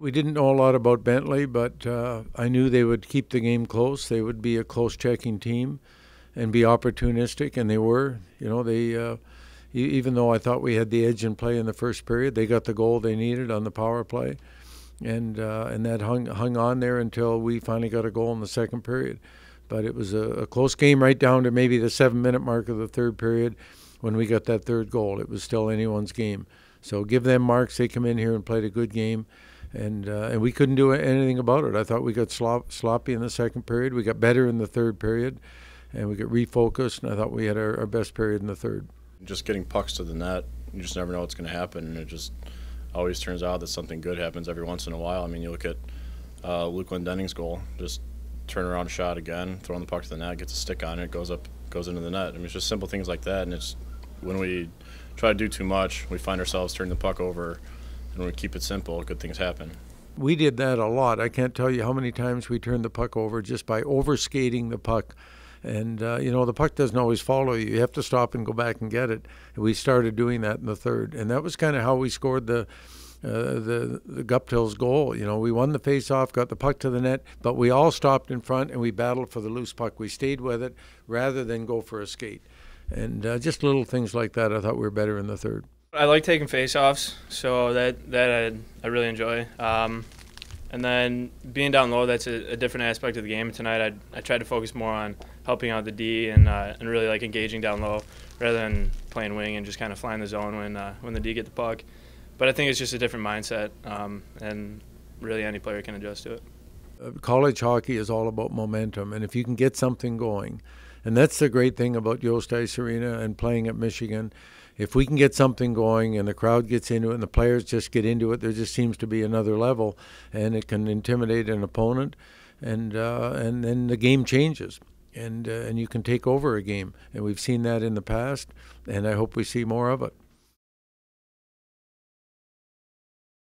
We didn't know a lot about Bentley, but uh, I knew they would keep the game close. They would be a close checking team and be opportunistic, and they were. You know, they uh, even though I thought we had the edge in play in the first period, they got the goal they needed on the power play, and uh, and that hung hung on there until we finally got a goal in the second period. But it was a, a close game right down to maybe the seven minute mark of the third period when we got that third goal. It was still anyone's game. So give them marks. They come in here and played a good game and uh, and we couldn't do anything about it. I thought we got slop, sloppy in the second period. We got better in the third period, and we got refocused. And I thought we had our, our best period in the third. Just getting pucks to the net, you just never know what's going to happen, and it just always turns out that something good happens every once in a while. I mean, you look at uh, Luke Lindenning's goal, just turn around shot again, throwing the puck to the net, gets a stick on it, goes up, goes into the net. I mean, it's just simple things like that, and it's when we try to do too much, we find ourselves turning the puck over and we keep it simple, good things happen. We did that a lot. I can't tell you how many times we turned the puck over just by overskating the puck. And, uh, you know, the puck doesn't always follow you. You have to stop and go back and get it. And we started doing that in the third. And that was kind of how we scored the. Uh, the the Guptill's goal. You know, we won the face-off, got the puck to the net, but we all stopped in front and we battled for the loose puck. We stayed with it rather than go for a skate, and uh, just little things like that. I thought we were better in the third. I like taking face-offs, so that that I, I really enjoy. Um, and then being down low, that's a, a, different aspect of the game. Tonight, I, I tried to focus more on helping out the D and uh, and really like engaging down low rather than playing wing and just kind of flying the zone when uh, when the D get the puck. But I think it's just a different mindset, um, and really any player can adjust to it. Uh, college hockey is all about momentum, and if you can get something going and that's the great thing about Yost Ice Arena and playing at Michigan. If we can get something going and the crowd gets into it and the players just get into it, there just seems to be another level, and it can intimidate an opponent, and uh, and then the game changes, and uh, and you can take over a game, and we've seen that in the past, and I hope we see more of it.